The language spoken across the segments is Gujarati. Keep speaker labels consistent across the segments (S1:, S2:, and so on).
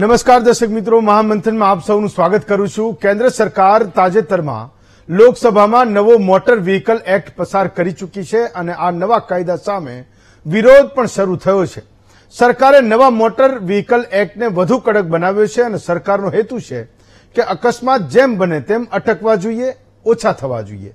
S1: નમસ્કાર દર્શક મિત્રો મહામંથનમાં આપ સૌનું સ્વાગત કરું છું કેન્દ્ર સરકાર તાજેતરમાં લોકસભામાં નવો મોટર વ્હીકલ એક્ટ પસાર કરી ચૂકી છે અને આ નવા કાયદા સામે વિરોધ પણ શરૂ થયો છે સરકારે નવા મોટર વ્હીકલ એક્ટને વધુ કડક બનાવ્યો છે અને સરકારનો હેતુ છે કે અકસ્માત જેમ બને તેમ અટકવા જોઈએ ઓછા થવા જોઈએ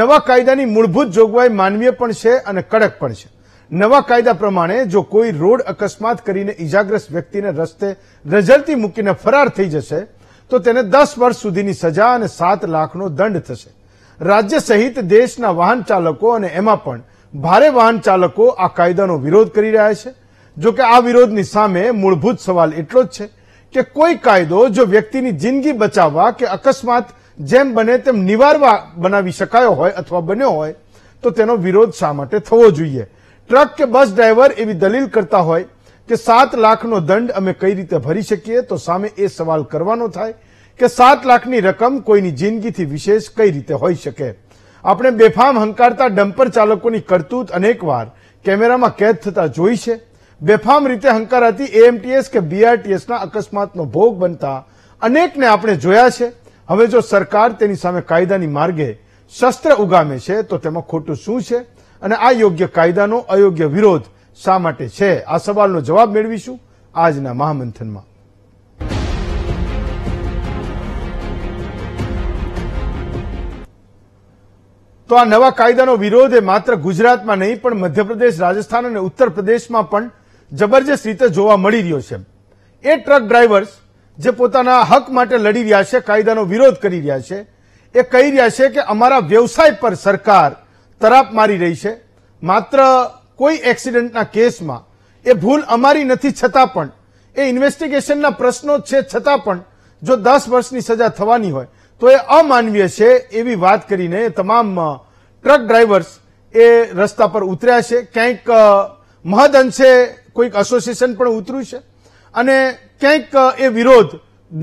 S1: નવા કાયદાની મૂળભૂત જોગવાઈ માનવીય પણ છે અને કડક પણ છે નવા કાયદા પ્રમાણે જો કોઈ રોડ અકસ્માત કરીને ઇજાગ્રસ્ત વ્યક્તિને રસ્તે રઝળતી મૂકીને ફરાર થઈ જશે તો તેને દસ વર્ષ સુધીની સજા અને સાત લાખનો દંડ થશે રાજ્ય સહિત દેશના વાહન ચાલકો અને એમાં પણ ભારે વાહન ચાલકો આ કાયદાનો વિરોધ કરી રહ્યા છે જો કે આ વિરોધની સામે મૂળભૂત સવાલ એટલો જ છે કે કોઈ કાયદો જો વ્યક્તિની જિંદગી બચાવવા કે અકસ્માત જેમ બને તેમ નિવારવા બનાવી શકાયો હોય અથવા બન્યો હોય તો તેનો વિરોધ શા માટે થવો જોઈએ ટ્રક કે બસ ડ્રાઈવર એવી દલીલ કરતા હોય કે સાત લાખનો દંડ અમે કઈ રીતે ભરી શકીએ તો સામે એ સવાલ કરવાનો થાય કે સાત લાખની રકમ કોઈની જિંદગીથી વિશેષ કઈ રીતે હોઈ શકે આપણે બેફામ હંકારતા ડમ્પર ચાલકોની કરતૂત અનેકવાર કેમેરામાં કેદ થતા જોઈ છે બેફામ રીતે હંકારાતી એએમટીએસ કે બીઆરટીએસના અકસ્માતનો ભોગ બનતા અનેકને આપણે જોયા છે હવે જો સરકાર તેની સામે કાયદાની માર્ગે શસ્ત્ર ઉગામે છે તો તેમાં ખોટું શું છે અને આ યોગ્ય કાયદાનો અયોગ્ય વિરોધ શા માટે છે આ સવાલનો જવાબ મેળવીશું આજના મહામંથનમાં તો આ નવા કાયદાનો વિરોધ એ માત્ર ગુજરાતમાં નહીં પણ મધ્યપ્રદેશ રાજસ્થાન અને ઉત્તર પ્રદેશમાં પણ જબરજસ્ત રીતે જોવા મળી રહ્યો છે એ ટ્રક ડ્રાઈવર્સ જે પોતાના હક માટે લડી રહ્યા છે કાયદાનો વિરોધ કરી રહ્યા છે એ કહી રહ્યા છે કે અમારા વ્યવસાય પર સરકાર તરાપ મારી રહી છે માત્ર કોઈ એક્સિડન્ટના કેસમાં એ ભૂલ અમારી નથી છતાં પણ એ ઇન્વેસ્ટિગેશનના પ્રશ્નો છે છતાં પણ જો દસ વર્ષની સજા થવાની હોય તો એ અમાનવીય છે એવી વાત કરીને તમામ ટ્રક ડ્રાઈવર્સ એ રસ્તા પર ઉતર્યા છે ક્યાંક મહદ અંશે કોઈક એસોસિએશન પણ ઉતર્યું છે અને ક્યાંક એ વિરોધ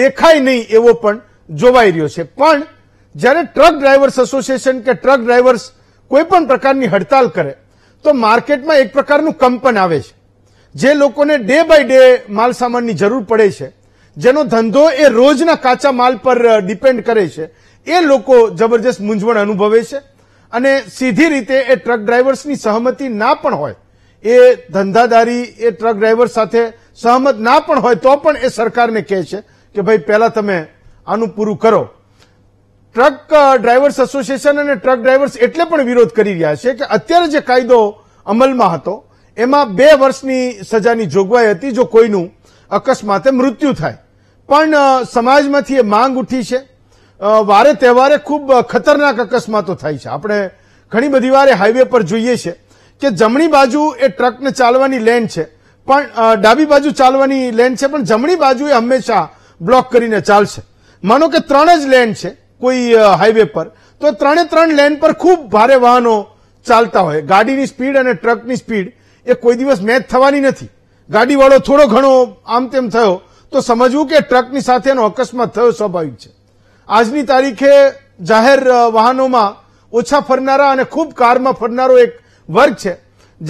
S1: દેખાય નહીં એવો પણ જોવાઈ રહ્યો છે પણ જ્યારે ટ્રક ડ્રાઈવર્સ એસોસિએશન કે ટ્રક ડ્રાઈવર્સ કોઈ પણ પ્રકારની હડતાલ કરે તો માર્કેટમાં એક પ્રકારનું કંપન આવે છે જે લોકોને ડે બાય ડે માલ સામાનની જરૂર પડે છે જેનો ધંધો એ રોજના કાચા માલ પર ડિપેન્ડ કરે છે એ લોકો જબરજસ્ત મૂંઝવણ અનુભવે છે અને સીધી રીતે એ ટ્રક ડ્રાઈવર્સની સહમતિ ના પણ હોય એ ધંધાદારી એ ટ્રક ડ્રાઈવર સાથે સહમત ના પણ હોય તો પણ એ સરકારને કહે છે કે ભાઈ પહેલાં તમે આનું પૂરું કરો ટ્રક ડ્રાઈવર્સ એસોસિએશન અને ટ્રક ડ્રાઈવર્સ એટલે પણ વિરોધ કરી રહ્યા છે કે અત્યારે જે કાયદો અમલમાં હતો એમાં બે વર્ષની સજાની જોગવાઈ હતી જો કોઈનું અકસ્માતે મૃત્યુ થાય પણ સમાજમાંથી એ માંગ ઉઠી છે વારે તહેવારે ખૂબ ખતરનાક અકસ્માતો થાય છે આપણે ઘણી બધી વારે હાઈવે પર જોઈએ છે કે જમણી બાજુ એ ટ્રકને ચાલવાની લેન છે પણ ડાબી બાજુ ચાલવાની લેન છે પણ જમણી બાજુ એ હંમેશા બ્લોક કરીને ચાલશે માનો કે ત્રણ જ લેન છે કોઈ હાઈવે પર તો ત્રણે ત્રણ લેન પર ખૂબ ભારે વાહનો ચાલતા હોય ગાડીની સ્પીડ અને ટ્રકની સ્પીડ એ કોઈ દિવસ મેચ થવાની નથી ગાડીવાળો થોડો ઘણો આમ તેમ થયો તો સમજવું કે ટ્રકની સાથે એનો અકસ્માત થયો સ્વાભાવિક છે આજની તારીખે જાહેર વાહનોમાં ઓછા ફરનારા અને ખૂબ કારમાં ફરનારો એક વર્ગ છે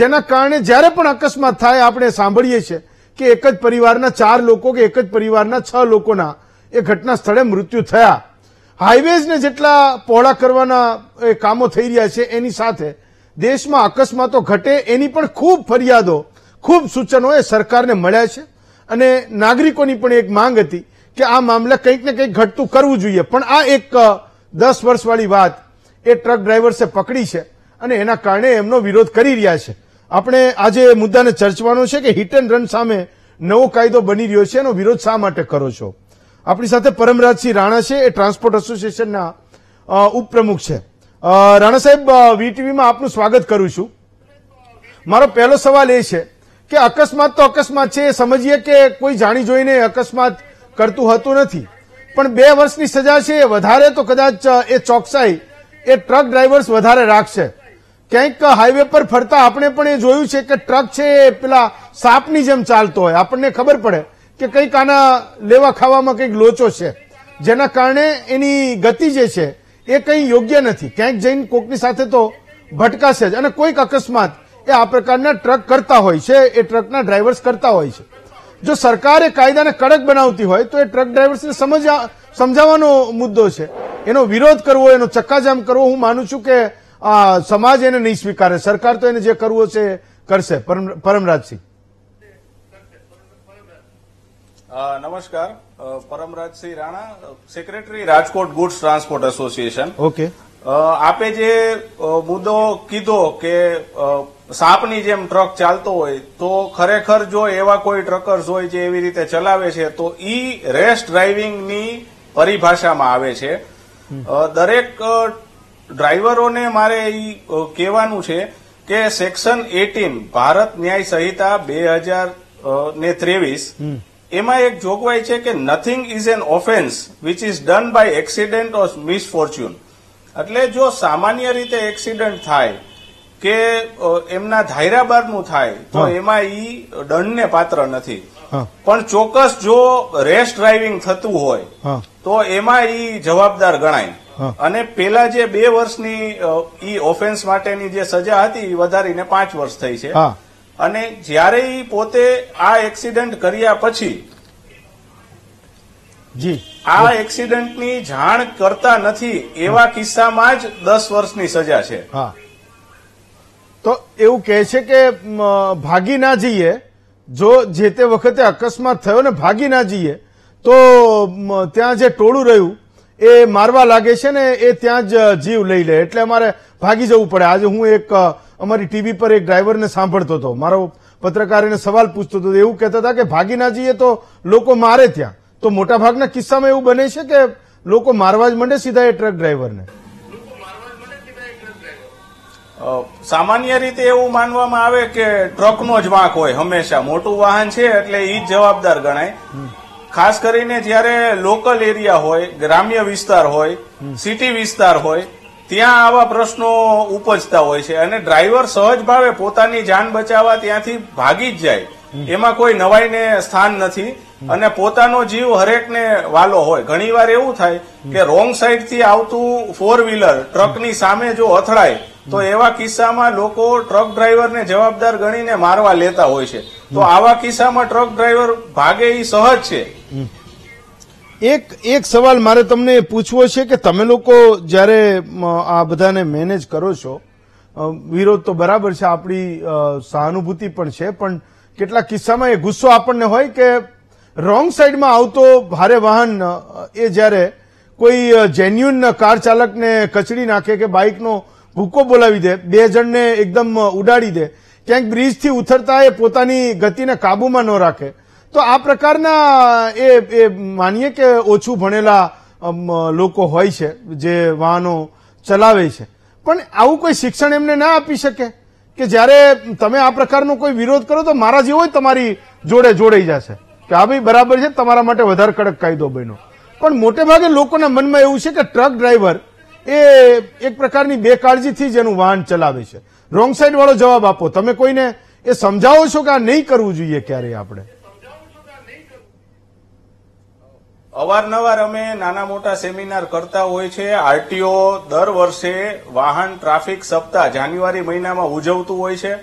S1: જેના કારણે જ્યારે પણ અકસ્માત થાય આપણે સાંભળીએ છીએ કે એક જ પરિવારના ચાર લોકો કે એક જ પરિવારના છ લોકોના એ ઘટના સ્થળે મૃત્યુ થયા હાઈવેઝને જેટલા પહોળા કરવાના કામો થઈ રહ્યા છે એની સાથે દેશમાં અકસ્માતો ઘટે એની પણ ખૂબ ફરિયાદો ખૂબ સૂચનો એ સરકારને મળ્યા છે અને નાગરિકોની પણ એક માંગ હતી કે આ મામલે કંઈક ને કંઈક ઘટતું કરવું જોઈએ પણ આ એક દસ વર્ષવાળી વાત એ ટ્રક ડ્રાઈવર્સે પકડી છે અને એના કારણે એમનો વિરોધ કરી રહ્યા છે આપણે આજે મુદ્દાને ચર્ચવાનો છે કે હિટ એન્ડ રન સામે નવો કાયદો બની રહ્યો છે એનો વિરોધ શા માટે કરો છો આપણી સાથે પરમરાજસિંહ રાણા છે એ ટ્રાન્સપોર્ટ એસોસિએશનના ઉપપ્રમુખ છે રાણા સાહેબ વીટીવીમાં આપનું સ્વાગત કરું છું મારો પહેલો સવાલ એ છે કે અકસ્માત તો અકસ્માત છે એ સમજીએ કે કોઈ જાણી જોઈને અકસ્માત કરતું હતું નથી પણ બે વર્ષની સજા છે એ વધારે તો કદાચ એ ચોકસાઈ એ ટ્રક ડ્રાઈવર્સ વધારે રાખશે ક્યાંક હાઈવે પર ફરતા આપણે પણ એ જોયું છે કે ટ્રક છે એ પેલા સાપની જેમ ચાલતો હોય આપણને ખબર પડે કે કંઈક આના લેવા ખાવામાં કંઈક લોચો છે જેના કારણે એની ગતિ જે છે એ કંઈ યોગ્ય નથી ક્યાંક જઈને કોકની સાથે તો ભટકાશે જ અને કોઈક અકસ્માત એ આ પ્રકારના ટ્રક કરતા હોય છે એ ટ્રકના ડ્રાઈવર્સ કરતા હોય છે જો સરકારે કાયદાને કડક બનાવતી હોય તો એ ટ્રક ડ્રાઈવર્સને સમજા સમજાવવાનો મુદ્દો છે એનો વિરોધ કરવો એનો ચક્કાજામ કરવો હું માનું છું કે સમાજ એને નહીં સ્વીકારે સરકાર તો એને જે કરવો છે કરશે પરમ પરમરાજસિંહ
S2: નમસ્કાર Paramrajsinh Rana secretary Rajkot goods transport association okay આપે જે મુદ્દો કીધો કે સાપની જેમ ટ્રક ચાલતો હોય તો ખરેખર જો એવા કોઈ ટ્રકર્સ હોય જે એવી રીતે ચલાવે છે તો ઈ રેસ ડ્રાઇવિંગની પરિભાષામાં આવે છે દરેક ડ્રાઈવરોને મારે ઈ કહેવાનું છે કે સેક્શન એટીન ભારત ન્યાય સંહિતા બે હજાર ને ત્રેવીસ એમાં એક જોગવાઈ છે કે nothing is an offence which is done by accident or misfortune એટલે જો સામાન્ય રીતે એક્સિડન્ટ થાય કે એમના ધાયરા બહારનું થાય તો એમાં ઈ દંડને પાત્ર નથી પણ ચોક્કસ જો રેસ ડ્રાઇવિંગ થતું હોય તો એમાં ઈ જવાબદાર ગણાય અને પેલા જે બે વર્ષની ઈ ઓફેન્સ માટેની જે સજા હતી એ વધારીને પાંચ વર્ષ થઈ છે અને જ્યારે એ પોતે આ એક્સિડન્ટ કર્યા પછી જી આ એક્સિડન્ટની જાણ કરતા નથી એવા કિસ્સામાં જ દસ વર્ષની સજા છે હા
S1: તો એવું કહે છે કે ભાગી ના જઈએ જો જે તે વખતે અકસ્માત થયો ને ભાગી ના જઈએ તો ત્યાં જે ટોળું રહ્યું એ મારવા લાગે છે ને એ ત્યાં જ જીવ લઈ લે એટલે અમારે ભાગી જવું પડે આજે હું એક અમારી ટીવી પર એક ડ્રાઈવરને સાંભળતો હતો મારો પત્રકાર સવાલ પૂછતો હતો એવું કહેતા હતા કે ભાગી ના જઈએ તો લોકો મારે ત્યાં તો મોટાભાગના કિસ્સામાં એવું બને છે કે લોકો મારવા જ માંડે સીધા એ ટ્રક ડ્રાઈવરને
S2: સામાન્ય રીતે એવું માનવામાં આવે કે ટ્રકનો જ વાંક હોય હંમેશા મોટું વાહન છે એટલે એ જ જવાબદાર ગણાય ખાસ કરીને જ્યારે લોકલ એરિયા હોય ગ્રામ્ય વિસ્તાર હોય સિટી વિસ્તાર હોય ત્યાં આવા પ્રશ્નો ઉપજતા હોય છે અને ડ્રાઈવર સહજ ભાવે પોતાની જાન બચાવવા ત્યાંથી ભાગી જ જાય એમાં કોઈ નવાઈને સ્થાન નથી અને પોતાનો જીવ હરેકને વાલો હોય ઘણીવાર એવું થાય કે રોંગ સાઈડથી આવતું ફોર વ્હીલર ટ્રકની સામે જો અથડાય તો એવા કિસ્સામાં લોકો ટ્રક ડ્રાઈવરને જવાબદાર ગણીને મારવા લેતા હોય છે તો આવા કિસ્સામાં ટ્રક ડ્રાઈવર ભાગે એ સહજ છે
S1: એક એક સવાલ મારે તમને પૂછવો છે કે તમે લોકો જ્યારે આ બધાને મેનેજ કરો છો વિરોધ તો બરાબર છે આપણી સહાનુભૂતિ પણ છે પણ કેટલાક કિસ્સામાં એ ગુસ્સો આપણને હોય કે રોંગ સાઈડમાં આવતો ભારે વાહન એ જ્યારે કોઈ જેન્યુન કાર ચાલકને કચડી નાખે કે બાઇકનો ભૂકો બોલાવી દે બે જણને એકદમ ઉડાડી દે ક્યાંક બ્રિજથી ઉતરતા એ પોતાની ગતિને કાબૂમાં ન રાખે તો આ પ્રકારના એ એ માનીએ કે ઓછું ભણેલા લોકો હોય છે જે વાહનો ચલાવે છે પણ આવું કોઈ શિક્ષણ એમને ના આપી શકે કે જ્યારે તમે આ પ્રકારનો કોઈ વિરોધ કરો તો મારા જેવો તમારી જોડે જોડાઈ જશે કે આ ભાઈ બરાબર છે તમારા માટે વધારે કડક કાયદો બન્યો પણ મોટે ભાગે લોકોના મનમાં એવું છે કે ટ્રક ડ્રાઈવર એ એક પ્રકારની બેકાળજીથી જ એનું વાહન ચલાવે છે રોંગ સાઈડ વાળો જવાબ આપો તમે કોઈને એ સમજાવો છો કે આ નહીં કરવું જોઈએ ક્યારેય આપણે
S2: અવારનવાર અમે નાના મોટા સેમિનાર કરતા હોય છે આરટીઓ દર વર્ષે વાહન ટ્રાફિક સપ્તાહ જાન્યુઆરી મહિનામાં ઉજવતું હોય છે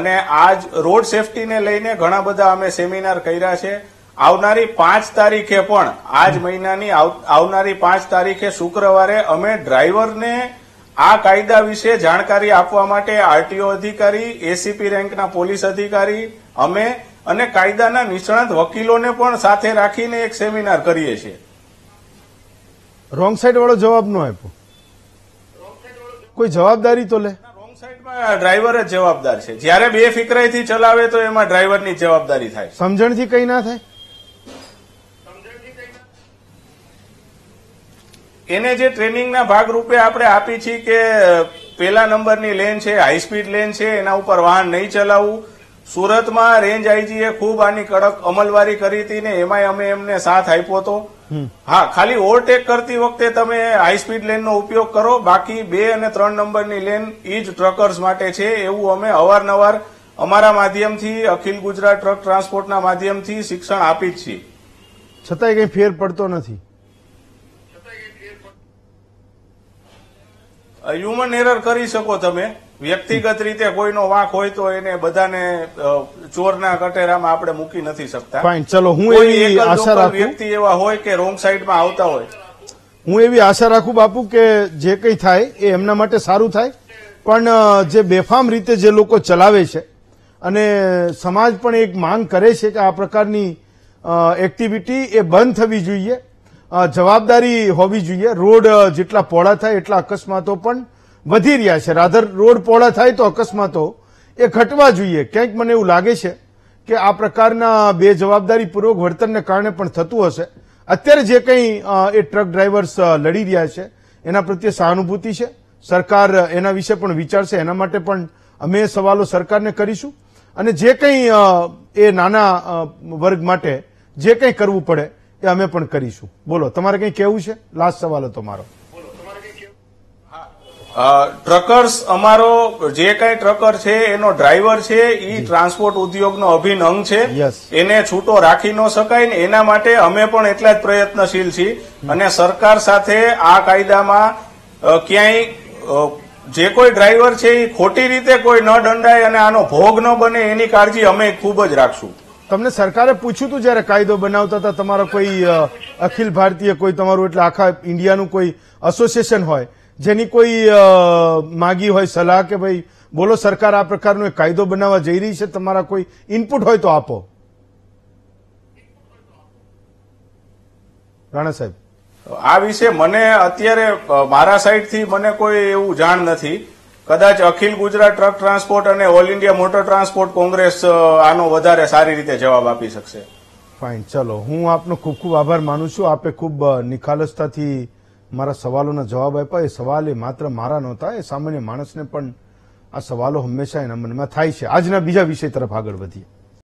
S2: અને આજ રોડ સેફટીને લઈને ઘણા બધા અમે સેમિનાર કર્યા છે આવનારી પાંચ તારીખે પણ આજ મહિનાની આવનારી પાંચ તારીખે શુક્રવારે અમે ડ્રાઈવરને આ કાયદા વિશે જાણકારી આપવા માટે આરટીઓ અધિકારી એસીપી રેન્કના પોલીસ અધિકારી અમે અને કાયદાના નિષ્ણાંત વકીલોને પણ સાથે રાખીને એક સેમિનાર કરીએ છીએ
S1: રોંગ સાઈડ વાળો જવાબ ન આપ્યો કોઈ જવાબદારી તો લે રોંગ
S2: સાઈડમાં ડ્રાઈવર જ જવાબદાર છે જ્યારે બે ફિકરાઈથી ચલાવે તો એમાં ડ્રાઈવરની જવાબદારી થાય
S1: સમજણથી કઈ ના થાય
S2: એને જે ટ્રેનિંગના ભાગરૂપે આપણે આપી છીએ કે પહેલા નંબરની લેન છે હાઈ સ્પીડ લેન છે એના ઉપર વાહન નહીં ચલાવવું સુરતમાં રેન્જ આઈજીએ ખૂબ આની કડક અમલવારી કરી હતી ને એમાંય અમે એમને સાથ આપ્યો હતો હા ખાલી ઓવરટેક કરતી વખતે તમે હાઈ સ્પીડ લેનનો ઉપયોગ કરો બાકી બે અને ત્રણ નંબરની લેન એ જ ટ્રકર્સ માટે છે એવું અમે અવારનવાર અમારા માધ્યમથી અખિલ ગુજરાત ટ્રક ટ્રાન્સપોર્ટના માધ્યમથી શિક્ષણ આપી જ છીએ
S1: છતાંય કંઈ ફેર પડતો નથી
S2: હ્યુમન એરર કરી શકો તમે વ્યક્તિગત રીતે કોઈનો વાંક હોય તો એને બધાને ચોરના કટેરામાં આપણે મૂકી નથી શકતા ફાઇન ચલો હું એવી આશા રાખું વ્યક્તિ એવા હોય કે રોંગ સાઈડમાં આવતા હોય
S1: હું એવી આશા રાખું બાપુ કે જે કંઈ થાય એ એમના માટે સારું થાય પણ જે બેફામ રીતે જે લોકો ચલાવે છે અને સમાજ પણ એક માંગ કરે છે કે આ પ્રકારની એક્ટિવિટી એ બંધ થવી જોઈએ જવાબદારી હોવી જોઈએ રોડ જેટલા પહોળા થાય એટલા અકસ્માતો પણ વધી રહ્યા છે રાધર રોડ પહોળા થાય તો અકસ્માતો એ ઘટવા જોઈએ ક્યાંક મને એવું લાગે છે કે આ પ્રકારના બે જવાબદારીપૂર્વક વર્તનને કારણે પણ થતું હશે અત્યારે જે કંઈ એ ટ્રક ડ્રાઈવર્સ લડી રહ્યા છે એના પ્રત્યે સહાનુભૂતિ છે સરકાર એના વિશે પણ વિચારશે એના માટે પણ અમે સવાલો સરકારને કરીશું અને જે કંઈ એ નાના વર્ગ માટે જે કંઈ કરવું પડે એ અમે પણ કરીશું બોલો તમારે કંઈ કહેવું છે લાસ્ટ સવાલ હતો મારો
S2: ટ્રકર્સ અમારો જે કઈ ટ્રકર છે એનો ડ્રાઈવર છે એ ટ્રાન્સપોર્ટ ઉદ્યોગનો અભિન્ન અંગ છે એને છૂટો રાખી ન શકાય ને એના માટે અમે પણ એટલા જ પ્રયત્નશીલ છીએ અને સરકાર સાથે આ કાયદામાં ક્યાંય જે કોઈ ડ્રાઈવર છે એ ખોટી રીતે કોઈ ન દંડાય અને આનો ભોગ ન બને એની કાળજી અમે ખૂબ જ રાખશું
S1: તમને સરકારે પૂછ્યું હતું જ્યારે કાયદો બનાવતા હતા તમારો કોઈ અખિલ ભારતીય કોઈ તમારું એટલે આખા ઇન્ડિયાનું કોઈ એસોસિએશન હોય જેની કોઈ માગી હોય સલાહ કે ભાઈ બોલો સરકાર આ પ્રકારનો એક કાયદો બનાવવા જઈ રહી છે તમારા કોઈ ઇનપુટ હોય તો આપો રાણા સાહેબ
S2: આ વિશે મને અત્યારે મારા સાઈડથી મને કોઈ એવું જાણ નથી કદાચ અખિલ ગુજરાત ટ્રક ટ્રાન્સપોર્ટ અને all India motor transport Congress આનો વધારે સારી રીતે જવાબ આપી શકશે
S1: ફાઇન ચલો હું આપનો ખૂબ ખૂબ આભાર માનું છું આપે ખૂબ નિખાલસતાથી મારા સવાલોના જવાબ આપ્યા એ સવાલ એ માત્ર મારા નહોતા એ સામાન્ય માણસને પણ આ સવાલો હંમેશા એના મનમાં થાય છે આજના બીજા વિષય તરફ આગળ વધીએ